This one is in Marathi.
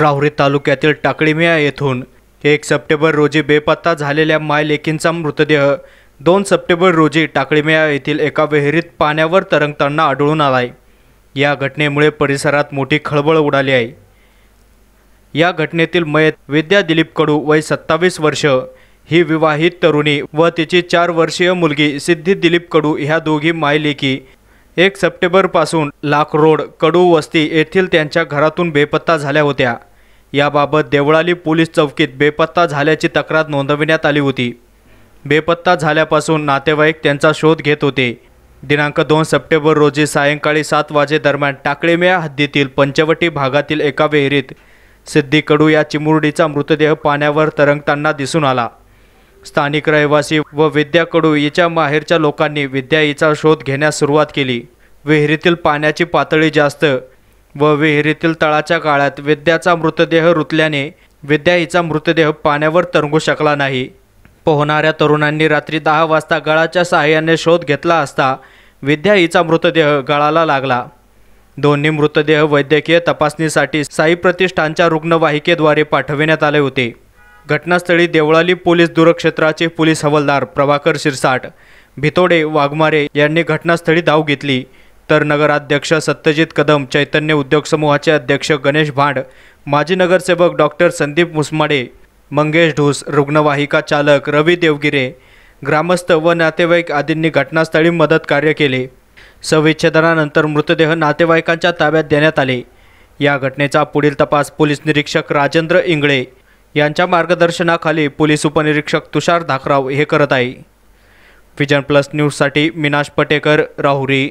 राहुरी तालुक्यातील टाकळीमिया येथून एक सप्टेंबर रोजी बेपत्ता झालेल्या मायलेकींचा मृतदेह दोन सप्टेंबर रोजी टाकळीमिया येथील एका विहिरीत पाण्यावर तरंगताना आढळून आलाय या घटनेमुळे परिसरात मोठी खळबळ उडाली आहे या घटनेतील मयत विद्या दिलीप कडू वय सत्तावीस वर्ष ही विवाहित तरुणी व तिची चार वर्षीय मुलगी सिद्धी दिलीप कडू ह्या दोघी मायलेकी एक सप्टेंबरपासून लाख रोड कडू वस्ती येथील त्यांच्या घरातून बेपत्ता झाल्या होत्या याबाबत देवळाली पोलीस चौकीत बेपत्ता झाल्याची तक्रार नोंदविण्यात आली होती बेपत्ता झाल्यापासून नातेवाईक त्यांचा शोध घेत होते दिनांक दोन सप्टेंबर रोजी सायंकाळी सात वाजेदरम्यान टाकळेम्या हद्दीतील पंचवटी भागातील एका विहिरीत सिद्धी कडू या चिमुरडीचा मृतदेह पाण्यावर तरंगताना दिसून आला स्थानिक रहिवासी व विद्या कडू हिच्या माहेरच्या लोकांनी विद्या हिचा शोध घेण्यास सुरुवात केली विहिरीतील पाण्याची पातळी जास्त व विहिरीतील तळाच्या काळात विद्याचा मृतदेह रुतल्याने विद्या हिचा मृतदेह पाण्यावर तरंगू शकला नाही पोहणाऱ्या तरुणांनी रात्री दहा वाजता गळाच्या सहाय्याने शोध घेतला असता विद्या हिचा मृतदेह गळाला लागला दोन्ही मृतदेह वैद्यकीय तपासणीसाठी साई प्रतिष्ठानच्या रुग्णवाहिकेद्वारे पाठविण्यात आले होते घटनास्थळी देवळाली पोलीस दूरक्षेत्राचे पोलीस हवालदार प्रभाकर शिरसाट भितोडे वाघमारे यांनी घटनास्थळी धाव घेतली तर नगराध्यक्ष सत्यजित कदम चैतन्य उद्योग समूहाचे अध्यक्ष गणेश भांड माजी नगरसेवक डॉक्टर संदीप मुसमाडे मंगेश ढोस रुग्णवाहिका चालक रवी देवगिरे ग्रामस्थ व नातेवाईक आदींनी घटनास्थळी मदत कार्य केले सविच्छेदनानंतर मृतदेह नातेवाईकांच्या ताब्यात देण्यात आले या घटनेचा पुढील तपास पोलीस निरीक्षक राजेंद्र इंगळे यांच्या मार्गदर्शनाखाली पोलीस उपनिरीक्षक तुषार धाकराव हे करत आहे विजन प्लस न्यूजसाठी मिनाश पटेकर राहुरी